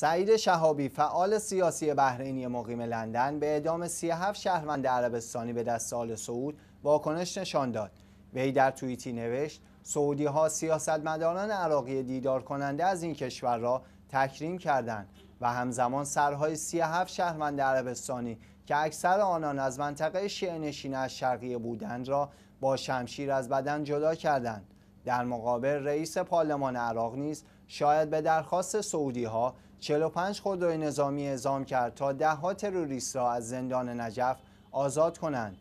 سعید شهابی فعال سیاسی بحرینی مقیم لندن به اعدام 37 شهروند عربستانی به دست سال سعود واکنش نشان داد وی در توییتی نوشت سعودی ها سیاستمداران عراقی دیدار کننده از این کشور را تکریم کردند و همزمان سرهای 37 شهروند عربستانی که اکثر آنان از منطقه شیعه نشین از شرقیه بودند را با شمشیر از بدن جدا کردند در مقابل رئیس پارلمان عراق نیز شاید به درخواست سعودی ها 45 خودروی نظامی اعزام کرد تا ده ها تروریست را از زندان نجف آزاد کنند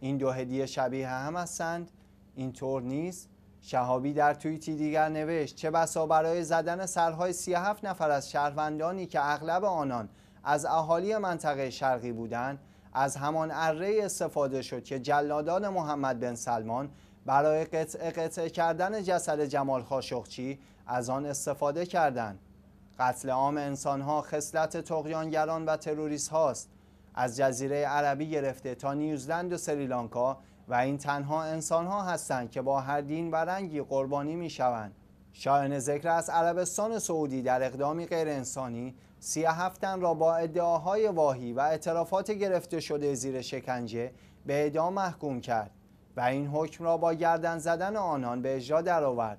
این دو هدیه شبیه هم هستند اینطور نیست شهابی در توییتی دیگر نوشت چه بسا برای زدن سرهای 37 نفر از شهروندانی که اغلب آنان از اهالی منطقه شرقی بودند از همان اره استفاده شد که جلادان محمد بن سلمان برای قطع قطعه کردن جسد جمال خاشخچی از آن استفاده کردند قتل عام انسان ها خصلت تقیانگران و تروریست هاست از جزیره عربی گرفته تا نیوزلند و سریلانکا و این تنها انسان ها هستند که با هر دین و رنگی قربانی می شوند شاین ذکر از عربستان سعودی در اقدامی غیر انسانی هفتن را با ادعاهای واهی و اعترافات گرفته شده زیر شکنجه به اعدام محکوم کرد و این حکم را با گردن زدن آنان به اجرا درآورد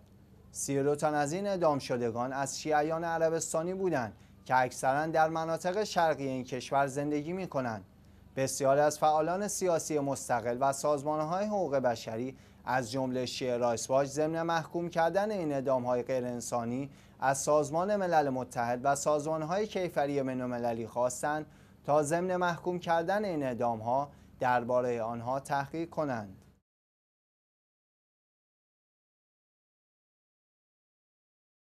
سیروتان از این ادام شدگان از شیعیان عربستانی بودند که اکثرا در مناطق شرقی این کشور زندگی می کنند. بسیاری از فعالان سیاسی مستقل و سازمانهای حقوق بشری از جمله شیعه رایسواج ضمن محکوم کردن این غیر غیرانسانی از سازمان ملل متحد و های کیفری مللی خواستند تا ضمن محکوم کردن این ها درباره آنها تحقیق کنند